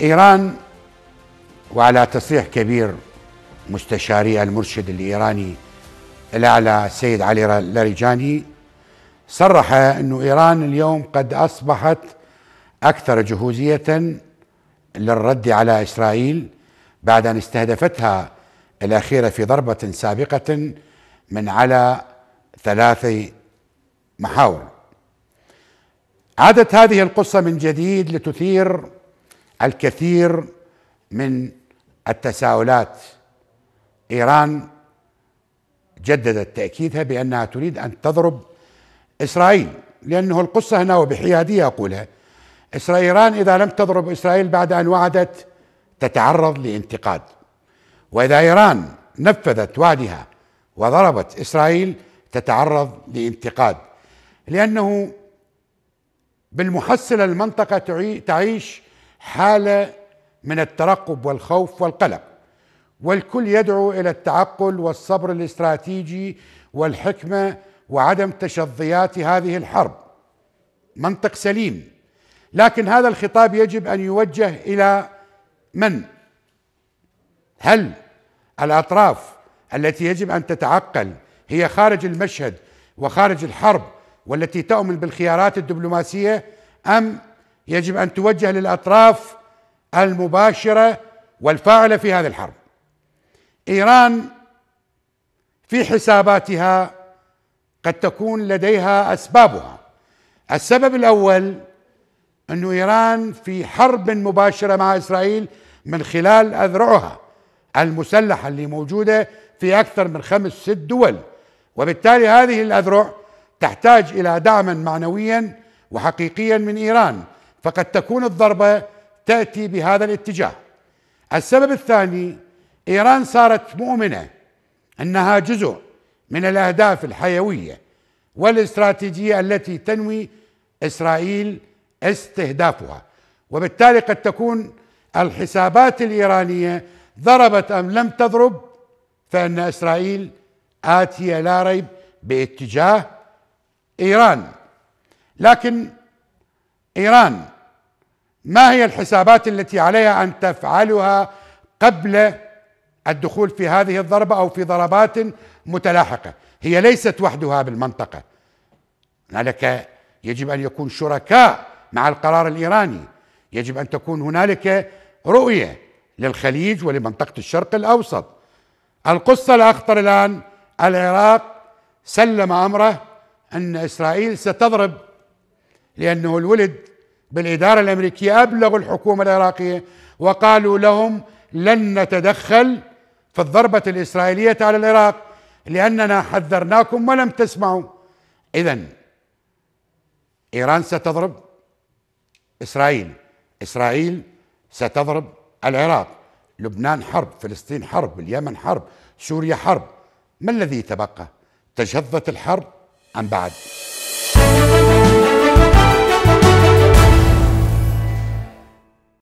إيران وعلى تصريح كبير مستشاري المرشد الإيراني الأعلى سيد علي لاريجاني صرح أن إيران اليوم قد أصبحت أكثر جهوزية للرد على إسرائيل بعد أن استهدفتها الأخيرة في ضربة سابقة من على ثلاث محاور عادت هذه القصة من جديد لتثير الكثير من التساؤلات ايران جددت تاكيدها بانها تريد ان تضرب اسرائيل لانه القصه هنا وبحياديه اقولها اسرائيل ايران اذا لم تضرب اسرائيل بعد ان وعدت تتعرض لانتقاد واذا ايران نفذت وعدها وضربت اسرائيل تتعرض لانتقاد لانه بالمحصله المنطقه تعيش حاله من الترقب والخوف والقلق والكل يدعو الى التعقل والصبر الاستراتيجي والحكمه وعدم تشظيات هذه الحرب منطق سليم لكن هذا الخطاب يجب ان يوجه الى من هل الاطراف التي يجب ان تتعقل هي خارج المشهد وخارج الحرب والتي تؤمن بالخيارات الدبلوماسيه ام يجب ان توجه للاطراف المباشره والفاعله في هذه الحرب. ايران في حساباتها قد تكون لديها اسبابها. السبب الاول أن إيران في حرب مباشرة مع إسرائيل من خلال أذرعها المسلحة اللي موجودة في أكثر من خمس ست دول وبالتالي هذه الأذرع تحتاج إلى دعما معنويا وحقيقيا من إيران فقد تكون الضربة تأتي بهذا الاتجاه السبب الثاني إيران صارت مؤمنة أنها جزء من الأهداف الحيوية والاستراتيجية التي تنوي إسرائيل استهدافها وبالتالي قد تكون الحسابات الإيرانية ضربت أم لم تضرب فإن إسرائيل آتية لا ريب باتجاه إيران لكن ايران ما هي الحسابات التي عليها ان تفعلها قبل الدخول في هذه الضربه او في ضربات متلاحقه هي ليست وحدها بالمنطقه هنالك يجب ان يكون شركاء مع القرار الايراني يجب ان تكون هنالك رؤيه للخليج ولمنطقه الشرق الاوسط القصه الاخطر الان العراق سلم امره ان اسرائيل ستضرب لانه الولد بالإدارة الأمريكية أبلغوا الحكومة العراقية وقالوا لهم لن نتدخل في الضربة الإسرائيلية على العراق لأننا حذرناكم ولم تسمعوا إذا إيران ستضرب إسرائيل إسرائيل ستضرب العراق لبنان حرب فلسطين حرب اليمن حرب سوريا حرب ما الذي تبقى تجهضت الحرب أم بعد؟